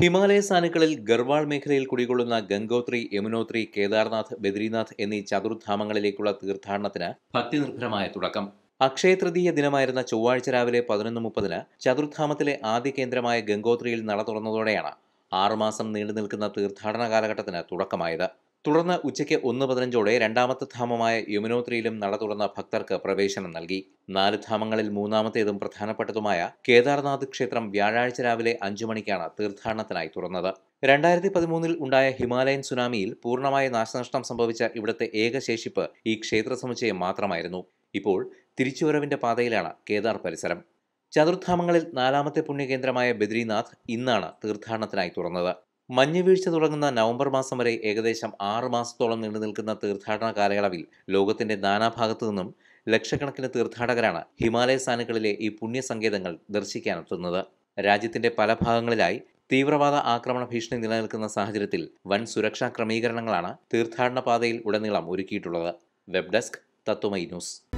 ഹിമാലയ സാനുക്കളിൽ ഗർവാൾ മേഖലയിൽ കുടികൊള്ളുന്ന ഗംഗോത്രി യമുനോത്രി കേദാർനാഥ് ബദ്രീനാഥ് എന്നീ ചതുർധാമങ്ങളിലേക്കുള്ള തീർത്ഥാടനത്തിന് ഭക്തിനിർഭരമായ തുടക്കം അക്ഷയതൃതീയ ദിനമായിരുന്ന ചൊവ്വാഴ്ച രാവിലെ പതിനൊന്ന് മുപ്പതിന് ചതുർധാമത്തിലെ ആദ്യ കേന്ദ്രമായ ഗംഗോത്രിയിൽ നട തുറന്നതോടെയാണ് ആറുമാസം നീണ്ടു നിൽക്കുന്ന തീർത്ഥാടന കാലഘട്ടത്തിന് തുടക്കമായത് തുടർന്ന് ഉച്ചയ്ക്ക് ഒന്ന് പതിനഞ്ചോടെ രണ്ടാമത്തെ ധാമമായ യമുനോത്രിയിലും നട തുറന്ന ഭക്തർക്ക് പ്രവേശനം നൽകി നാല് ധാമങ്ങളിൽ മൂന്നാമത്തേതും പ്രധാനപ്പെട്ടതുമായ കേദാർനാഥ് ക്ഷേത്രം വ്യാഴാഴ്ച രാവിലെ അഞ്ചു മണിക്കാണ് തീർത്ഥാടനത്തിനായി തുറന്നത് രണ്ടായിരത്തി പതിമൂന്നിൽ ഉണ്ടായ ഹിമാലയൻ സുനാമിയിൽ പൂർണ്ണമായ നാശനഷ്ടം സംഭവിച്ച ഇവിടുത്തെ ഏക ശേഷിപ്പ് ഈ ക്ഷേത്ര സമുച്ചയം മാത്രമായിരുന്നു ഇപ്പോൾ തിരിച്ചുവരവിന്റെ പാതയിലാണ് കേദാർ പരിസരം ചതുർധാമങ്ങളിൽ നാലാമത്തെ പുണ്യകേന്ദ്രമായ ബദ്രീനാഥ് ഇന്നാണ് തീർത്ഥാടനത്തിനായി തുറന്നത് മഞ്ഞുവീഴ്ച തുടങ്ങുന്ന നവംബർ മാസം വരെ ഏകദേശം ആറ് മാസത്തോളം നീണ്ടു നിൽക്കുന്ന തീർത്ഥാടന കാലയളവിൽ ലോകത്തിന്റെ നാനാഭാഗത്തു നിന്നും ലക്ഷക്കണക്കിന് തീർത്ഥാടകരാണ് ഹിമാലയ സാനുകളിലെ ഈ പുണ്യസങ്കേതങ്ങൾ ദർശിക്കാനെത്തുന്നത് രാജ്യത്തിന്റെ പല ഭാഗങ്ങളിലായി തീവ്രവാദ ആക്രമണ ഭീഷണി നിലനിൽക്കുന്ന സാഹചര്യത്തിൽ വൻ സുരക്ഷാ ക്രമീകരണങ്ങളാണ് തീർത്ഥാടന പാതയിൽ ഉടനീളം ഒരുക്കിയിട്ടുള്ളത് വെബ് ഡെസ്ക് തത്വമൈ ന്യൂസ്